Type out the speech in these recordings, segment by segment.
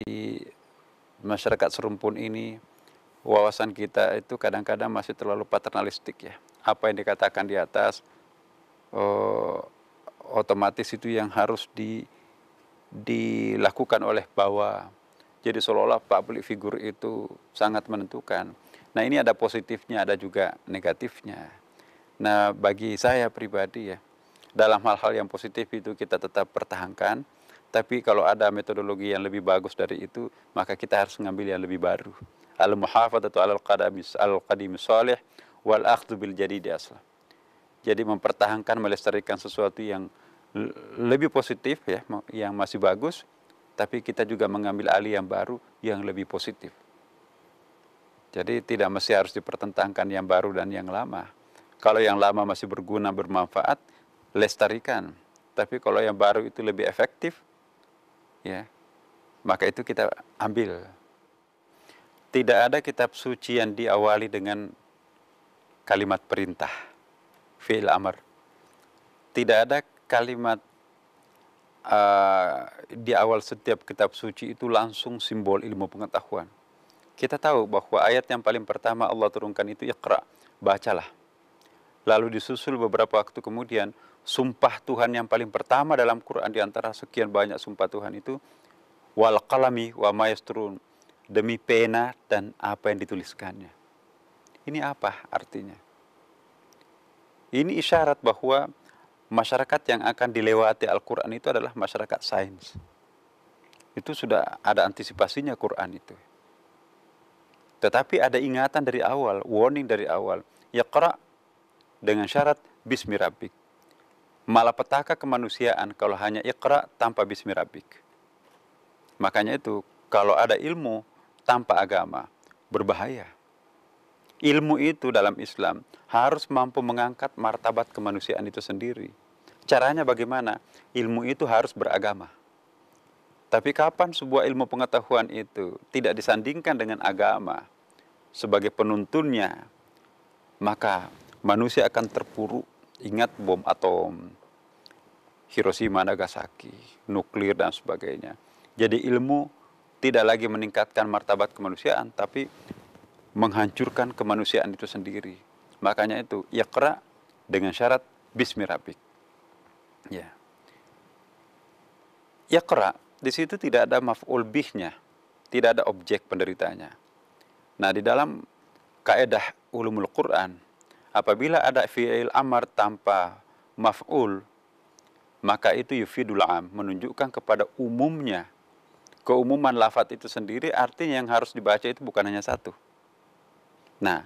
di masyarakat serumpun ini wawasan kita itu kadang-kadang masih terlalu paternalistik ya. Apa yang dikatakan di atas oh, otomatis itu yang harus di, dilakukan oleh bawah. Jadi seolah-olah public figur itu sangat menentukan. Nah ini ada positifnya, ada juga negatifnya. Nah bagi saya pribadi ya, dalam hal-hal yang positif itu kita tetap pertahankan, tapi kalau ada metodologi yang lebih bagus dari itu, maka kita harus mengambil yang lebih baru. Al-muhafadatu al qadamis al-qadim salih wal akhdu bil jadid asla. Jadi mempertahankan melestarikan sesuatu yang lebih positif ya, yang masih bagus, tapi kita juga mengambil alih yang baru yang lebih positif. Jadi tidak mesti harus dipertentangkan yang baru dan yang lama. Kalau yang lama masih berguna bermanfaat, lestarikan. Tapi kalau yang baru itu lebih efektif, ya maka itu kita ambil tidak ada kitab suci yang diawali dengan kalimat perintah fi'il amar tidak ada kalimat uh, di awal setiap kitab suci itu langsung simbol ilmu pengetahuan kita tahu bahwa ayat yang paling pertama Allah turunkan itu Iqra, bacalah. Lalu disusul beberapa waktu kemudian, sumpah Tuhan yang paling pertama dalam Quran di antara sekian banyak sumpah Tuhan itu, wal kalami wa mayastrun demi pena dan apa yang dituliskannya. Ini apa artinya? Ini isyarat bahwa masyarakat yang akan dilewati Al-Quran itu adalah masyarakat sains. Itu sudah ada antisipasinya Quran itu. Tetapi ada ingatan dari awal, warning dari awal. Ya dengan syarat bismi rabbik Malapetaka kemanusiaan kalau hanya ikra tanpa bismi rabbik Makanya itu kalau ada ilmu tanpa agama berbahaya. Ilmu itu dalam Islam harus mampu mengangkat martabat kemanusiaan itu sendiri. Caranya bagaimana? Ilmu itu harus beragama. Tapi kapan sebuah ilmu pengetahuan itu tidak disandingkan dengan agama sebagai penuntunnya, maka manusia akan terpuruk ingat bom atom Hiroshima Nagasaki nuklir dan sebagainya jadi ilmu tidak lagi meningkatkan martabat kemanusiaan tapi menghancurkan kemanusiaan itu sendiri makanya itu yakra dengan syarat bismirabik ya yakra di situ tidak ada maf'ul bihnya tidak ada objek penderitanya nah di dalam kaidah ulumul Quran apabila ada fi'il amar tanpa maf'ul, maka itu yufidul am, menunjukkan kepada umumnya. Keumuman lafat itu sendiri artinya yang harus dibaca itu bukan hanya satu. Nah,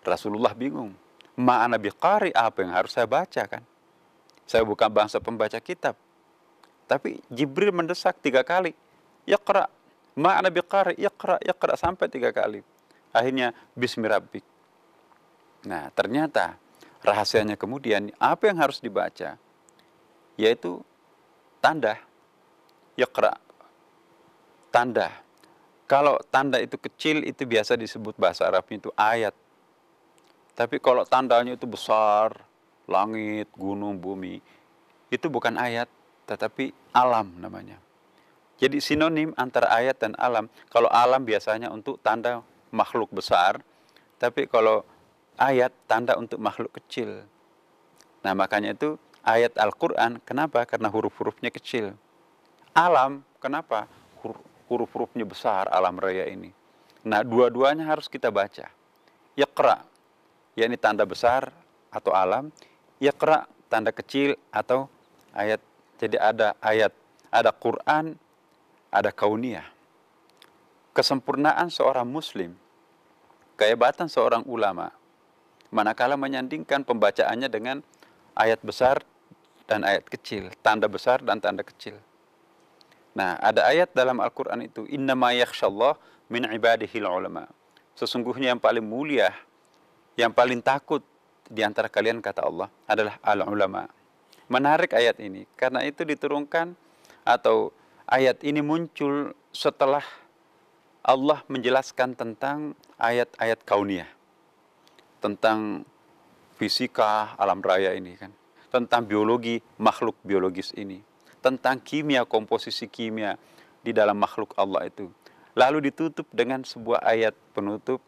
Rasulullah bingung. Ma'ana biqari apa yang harus saya baca kan? Saya bukan bangsa pembaca kitab. Tapi Jibril mendesak tiga kali. Yaqra. Ma'ana biqari, yaqra, yaqra. Sampai tiga kali. Akhirnya, bismirabbik Nah, ternyata rahasianya kemudian apa yang harus dibaca yaitu tanda yakra tanda kalau tanda itu kecil itu biasa disebut bahasa Arabnya itu ayat tapi kalau tandanya itu besar langit gunung bumi itu bukan ayat tetapi alam namanya jadi sinonim antara ayat dan alam kalau alam biasanya untuk tanda makhluk besar tapi kalau ayat tanda untuk makhluk kecil. Nah, makanya itu ayat Al-Quran, kenapa? Karena huruf-hurufnya kecil. Alam, kenapa? Huruf-hurufnya besar alam raya ini. Nah, dua-duanya harus kita baca. Yaqra, ini tanda besar atau alam. Yaqra, tanda kecil atau ayat. Jadi ada ayat, ada Quran, ada kauniyah. Kesempurnaan seorang muslim, kehebatan seorang ulama, manakala menyandingkan pembacaannya dengan ayat besar dan ayat kecil, tanda besar dan tanda kecil. Nah, ada ayat dalam Al-Qur'an itu innama yakhsyallah min ibadihil ulama. Sesungguhnya yang paling mulia, yang paling takut di antara kalian kata Allah adalah al-ulama. Menarik ayat ini karena itu diturunkan atau ayat ini muncul setelah Allah menjelaskan tentang ayat-ayat kauniyah tentang fisika alam raya ini kan, tentang biologi makhluk biologis ini, tentang kimia komposisi kimia di dalam makhluk Allah itu. Lalu ditutup dengan sebuah ayat penutup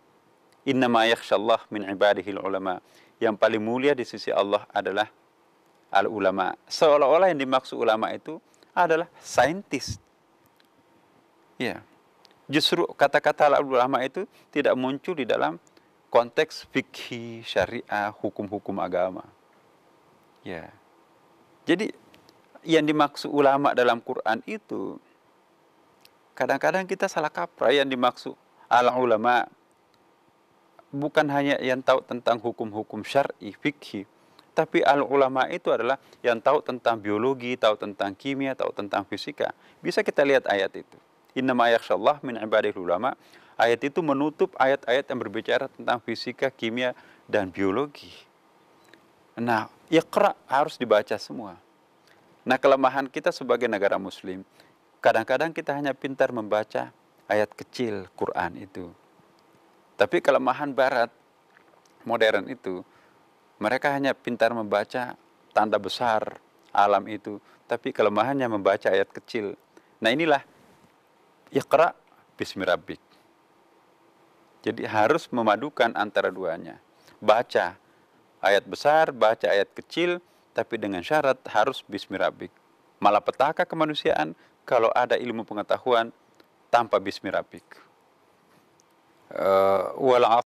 innama yakhsyallah min ibadihil ulama. Yang paling mulia di sisi Allah adalah al ulama. Seolah-olah yang dimaksud ulama itu adalah saintis. Ya. Justru kata-kata al ulama itu tidak muncul di dalam konteks fikih, syariah, hukum-hukum agama. Ya. Jadi yang dimaksud ulama dalam Quran itu kadang-kadang kita salah kaprah yang dimaksud al ulama bukan hanya yang tahu tentang hukum-hukum syar'i fikih tapi al ulama itu adalah yang tahu tentang biologi, tahu tentang kimia, tahu tentang fisika. Bisa kita lihat ayat itu. Inna yakhsyallah min ibadil ulama Ayat itu menutup ayat-ayat yang berbicara tentang fisika, kimia, dan biologi. Nah, Iqra harus dibaca semua. Nah, kelemahan kita sebagai negara muslim, kadang-kadang kita hanya pintar membaca ayat kecil Quran itu. Tapi kelemahan barat modern itu, mereka hanya pintar membaca tanda besar alam itu, tapi kelemahannya membaca ayat kecil. Nah, inilah ya bismi rabbik. Jadi harus memadukan antara duanya. Baca ayat besar, baca ayat kecil, tapi dengan syarat harus bismirabik. Malapetaka kemanusiaan kalau ada ilmu pengetahuan tanpa bismirabik. Uh, eh,